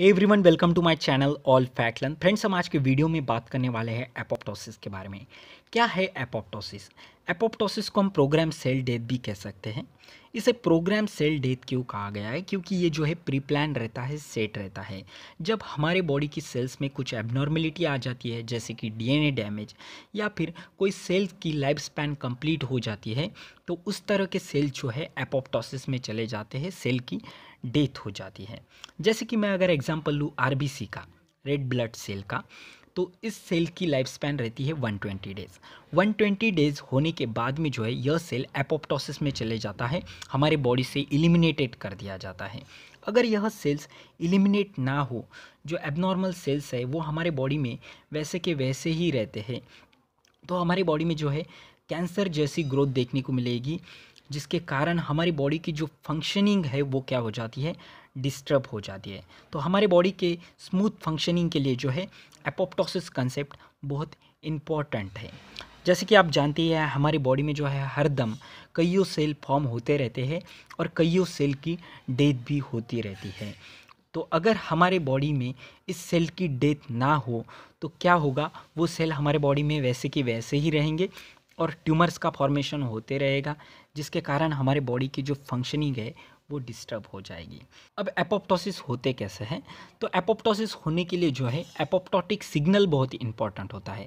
hey everyone welcome to my channel all फैक्टलन friends हम आज के वीडियो में बात करने वाले हैं एपोप्टोसिस के बारे में क्या है एपोप्टोसिस एपोप्टोसिस को हम प्रोग्राम सेल डेथ भी कह सकते हैं इसे प्रोग्राम सेल डेथ क्यों कहा गया है क्योंकि ये जो है प्री प्लान रहता है सेट रहता है जब हमारे बॉडी की सेल्स में कुछ एबनॉर्मेलिटी आ जाती है जैसे कि डीएनए डैमेज या फिर कोई सेल की लाइफ स्पैन कंप्लीट हो जाती है तो उस तरह के सेल जो है एपोप्टोसिस में चले जाते हैं सेल की डेथ हो जाती है जैसे कि मैं अगर एग्जाम्पल लूँ आर का रेड ब्लड सेल का तो इस सेल की लाइफ स्पैन रहती है 120 डेज़ 120 डेज़ होने के बाद में जो है यह सेल एपोप्टोसिस में चले जाता है हमारे बॉडी से इलिमिनेटेड कर दिया जाता है अगर यह सेल्स इलिमिनेट ना हो जो एबनॉर्मल सेल्स है वो हमारे बॉडी में वैसे के वैसे ही रहते हैं तो हमारे बॉडी में जो है कैंसर जैसी ग्रोथ देखने को मिलेगी जिसके कारण हमारी बॉडी की जो फंक्शनिंग है वो क्या हो जाती है डिस्टर्ब हो जाती है तो हमारे बॉडी के स्मूथ फंक्शनिंग के लिए जो है एपोप्टोसिस कंसेप्ट बहुत इम्पॉर्टेंट है जैसे कि आप जानते हैं हमारी बॉडी में जो है हर दम कईयों सेल फॉर्म होते रहते हैं और कईयों सेल की डेथ भी होती रहती है तो अगर हमारे बॉडी में इस सेल की डेथ ना हो तो क्या होगा वो सेल हमारे बॉडी में वैसे कि वैसे ही रहेंगे और ट्यूमर्स का फॉर्मेशन होते रहेगा जिसके कारण हमारे बॉडी की जो फंक्शनिंग है वो डिस्टर्ब हो जाएगी अब एपोप्टोसिस होते कैसे हैं तो एपोप्टोसिस होने के लिए जो है एपोप्टोटिक सिग्नल बहुत ही इंपॉर्टेंट होता है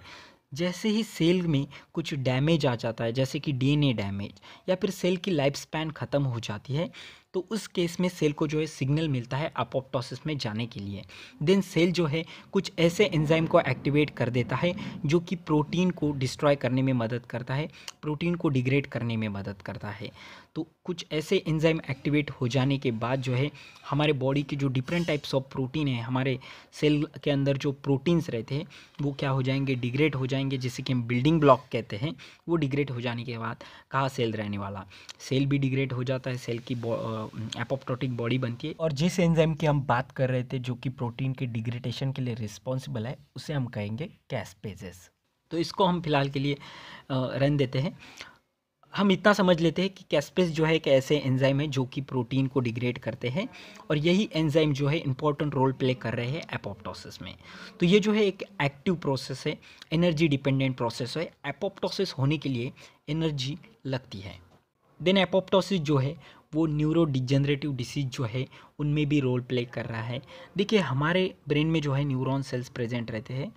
जैसे ही सेल में कुछ डैमेज आ जाता है जैसे कि डीएनए डैमेज या फिर सेल की लाइफ स्पैन ख़त्म हो जाती है तो उस केस में सेल को जो है सिग्नल मिलता है अपोप्टोसिस में जाने के लिए देन सेल जो है कुछ ऐसे एंजाइम को एक्टिवेट कर देता है जो कि प्रोटीन को डिस्ट्रॉय करने में मदद करता है प्रोटीन को डिग्रेड करने में मदद करता है तो कुछ ऐसे एंजाइम एक्टिवेट हो जाने के बाद जो है हमारे बॉडी के जो डिफरेंट टाइप्स ऑफ प्रोटीन है हमारे सेल के अंदर जो प्रोटीन्स रहते हैं वो क्या हो जाएंगे डिग्रेड हो जाएंगे जिसे कि हम बिल्डिंग ब्लॉक कहते हैं वो डिग्रेड हो जाने के बाद कहाँ सेल रहने वाला सेल भी डिग्रेड हो जाता है सेल की एपोप्टोटिक बॉडी बनती है और जिस एंजाइम की हम बात कर रहे थे जो कि प्रोटीन के डिग्रेडेशन के लिए रिस्पॉन्सिबल है उसे हम कहेंगे कैसपेजेस तो इसको हम फिलहाल के लिए रन देते हैं हम इतना समझ लेते हैं कि कैस्पेस जो है एक ऐसे एंजाइम है जो कि प्रोटीन को डिग्रेड करते हैं और यही एंजाइम जो है इंपॉर्टेंट रोल प्ले कर रहे हैं एपोप्टोसिस में तो ये जो है एक एक्टिव प्रोसेस है एनर्जी डिपेंडेंट प्रोसेस है एपोप्टोसिस होने के लिए एनर्जी लगती है देन एपोप्टोसिस जो है वो न्यूरो डिसीज जो है उनमें भी रोल प्ले कर रहा है देखिए हमारे ब्रेन में जो है न्यूरॉन सेल्स प्रेजेंट रहते हैं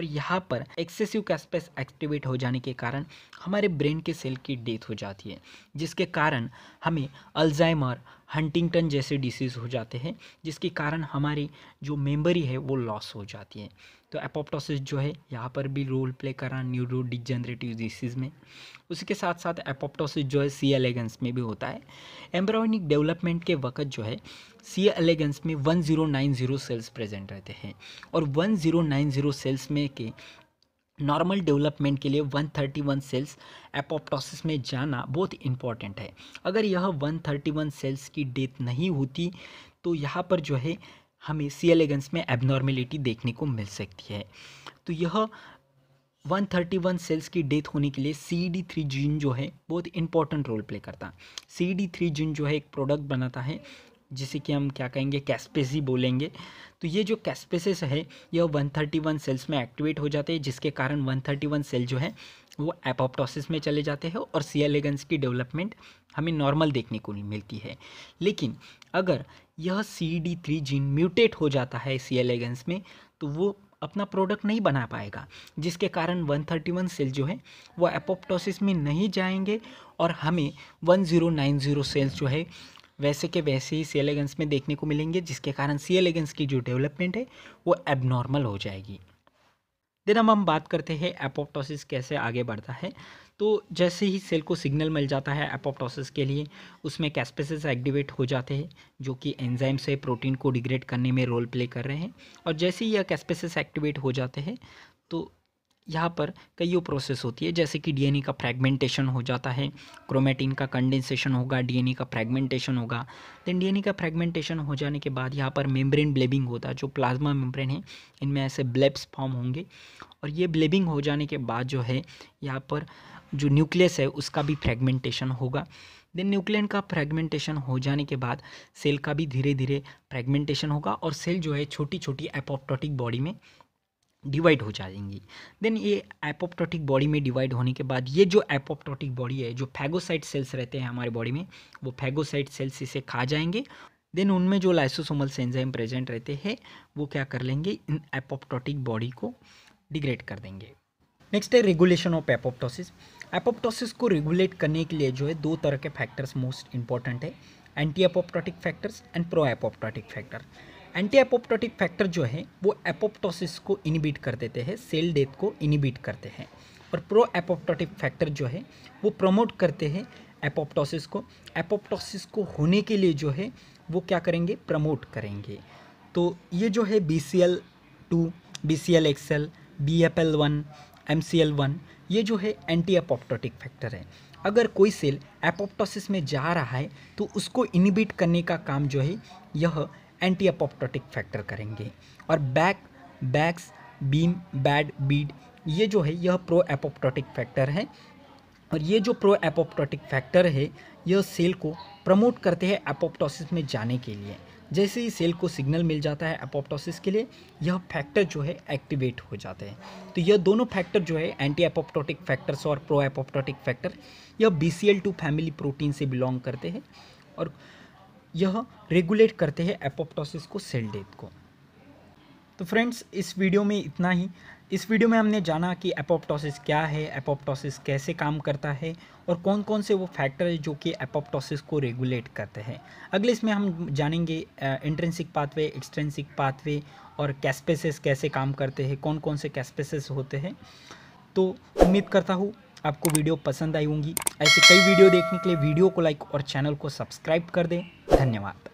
और यहाँ पर एक्सेसिव कैसपेस एक्टिवेट हो जाने के कारण हमारे ब्रेन के सेल की डेथ हो जाती है जिसके कारण हमें अल्जाइमर हंटिंगटन जैसे डिसीज़ हो जाते हैं जिसके कारण हमारी जो मेमोरी है वो लॉस हो जाती है तो एपोप्टोसिस जो है यहाँ पर भी रोल प्ले करा न्यूरो डिजेनरेटिव डिसीज़ में उसके साथ साथ एपोप्टोसिस जो है सी एलेगेंस में भी होता है एम्ब्रायोनिक डेवलपमेंट के वक्त जो है सी एलेगेंस में 1090 सेल्स प्रेजेंट रहते हैं और 1090 सेल्स में के नॉर्मल डेवलपमेंट के लिए 131 सेल्स एपोप्टोसिस में जाना बहुत इम्पॉर्टेंट है अगर यह 131 सेल्स की डेथ नहीं होती तो यहाँ पर जो है हमें सी एलेगेंस में एबनॉर्मेलिटी देखने को मिल सकती है तो यह 131 सेल्स की डेथ होने के लिए सी डी थ्री जीन जो है बहुत इंपॉर्टेंट रोल प्ले करता है सी डी थ्री जीन जो है एक प्रोडक्ट बनाता है जिसे कि हम क्या कहेंगे कैस्पेसी बोलेंगे तो ये जो कैसपेसिस है यह 131 सेल्स में एक्टिवेट हो जाते हैं जिसके कारण 131 सेल जो है वो एपोप्टोसिस में चले जाते हैं और सी एलेगन्स की डेवलपमेंट हमें नॉर्मल देखने को मिलती है लेकिन अगर यह C D three gene mutate हो जाता है सी एलेगन्स में तो वो अपना प्रोडक्ट नहीं बना पाएगा जिसके कारण 131 सेल जो है वो एपोप्टोसिस में नहीं जाएंगे और हमें 1090 सेल्स जो है वैसे के वैसे ही सी एलेगेंस में देखने को मिलेंगे जिसके कारण सी एलेगेंस की जो डेवलपमेंट है वो एबनॉर्मल हो जाएगी देन अब हम बात करते हैं एपोप्टोसिस कैसे आगे बढ़ता है तो जैसे ही सेल को सिग्नल मिल जाता है एपोप्टोसिस के लिए उसमें कैस्पेसिस एक्टिवेट हो जाते हैं जो कि एंजाइम से प्रोटीन को डिग्रेड करने में रोल प्ले कर रहे हैं और जैसे ही यह कैस्पेसिस एक्टिवेट हो जाते हैं तो यहाँ पर कई प्रोसेस होती है जैसे कि डीएनए का फ्रैगमेंटेशन हो जाता है क्रोमेटिन का कंडेंसेशन होगा डीएनए का फ्रैगमेंटेशन होगा देन डीएनए का फ्रैगमेंटेशन हो जाने के बाद यहाँ पर मेम्ब्रेन ब्लेबिंग होता है जो प्लाज्मा मेम्ब्रेन है इनमें ऐसे ब्लेब्स फॉर्म होंगे और ये ब्लेबिंग हो जाने के बाद जो है यहाँ पर जो न्यूक्लियस है उसका भी फ्रैगमेंटेशन होगा देन न्यूक्लियन का फ्रैगमेंटेशन हो जाने के बाद सेल का भी धीरे धीरे फ्रेगमेंटेशन होगा और सेल जो है छोटी छोटी एपोप्टोटिक बॉडी में डिवाइड हो जाएंगी देन ये एपोप्टोटिक बॉडी में डिवाइड होने के बाद ये जो एपोप्टोटिक बॉडी है जो फैगोसाइट सेल्स रहते हैं हमारे बॉडी में वो फैगोसाइट सेल्स इसे खा जाएंगे देन उनमें जो लाइसोसोमल सेंजाइम प्रेजेंट रहते हैं वो क्या कर लेंगे इन एपोप्टोटिक बॉडी को डिग्रेड कर देंगे नेक्स्ट है रेगुलेशन ऑफ एपोप्टोसिस एपोप्टोसिस को रेगुलेट करने के लिए जो है दो तरह के फैक्टर्स मोस्ट इंपॉर्टेंट है anti apoptotic factors and pro apoptotic factor anti apoptotic factor जो है वो एपोप्टोसिस को इनिबिट कर देते हैं सेल डेथ को इनिबिट करते हैं और प्रो एपोप्टोटिक फैक्टर जो है वो प्रमोट करते हैं एपोप्टोसिस को एपोप्टोसिस को होने के लिए जो है वो क्या करेंगे प्रमोट करेंगे तो ये जो है B C L two B C L XL B F L one M C L one ये जो है एंटी एपोप्टोटिक फैक्टर है अगर कोई सेल एपोप्टोसिस में जा रहा है तो उसको इनिबिट करने का काम जो है यह एंटी अपोप्टोटिक फैक्टर करेंगे और Bak Bax Bim Bad Bid ये जो है यह प्रो एपोप्टोटिक फैक्टर है और ये जो प्रो एपोप्टोटिक फैक्टर है यह सेल को प्रमोट करते हैं एपोप्टोसिस में जाने के लिए जैसे ही सेल को सिग्नल मिल जाता है एपोप्टोसिस के लिए यह फैक्टर जो है एक्टिवेट हो जाते हैं तो यह दोनों फैक्टर जो है एंटी एपोप्टोटिक फैक्टर्स और प्रो एपोप्टोटिक फैक्टर यह B C L two family protein से बिलोंग करते हैं और यह रेगुलेट करते हैं एपोप्टोसिस को सेल डेथ को तो फ्रेंड्स इस वीडियो में इतना ही इस वीडियो में हमने जाना कि एपोप्टोसिस क्या है एपोप्टोसिस कैसे काम करता है और कौन कौन से वो फैक्टर है जो कि एपोप्टोसिस को रेगुलेट करते हैं अगले इसमें हम जानेंगे इंट्रेंसिक पाथवे एक्सट्रेंसिक पाथवे और कैस्पेसिस कैसे काम करते हैं कौन कौन से कैस्पेसिस होते हैं तो उम्मीद करता हूँ आपको वीडियो पसंद आई होंगी ऐसे कई वीडियो देखने के लिए वीडियो को लाइक और चैनल को सब्सक्राइब कर दें धन्यवाद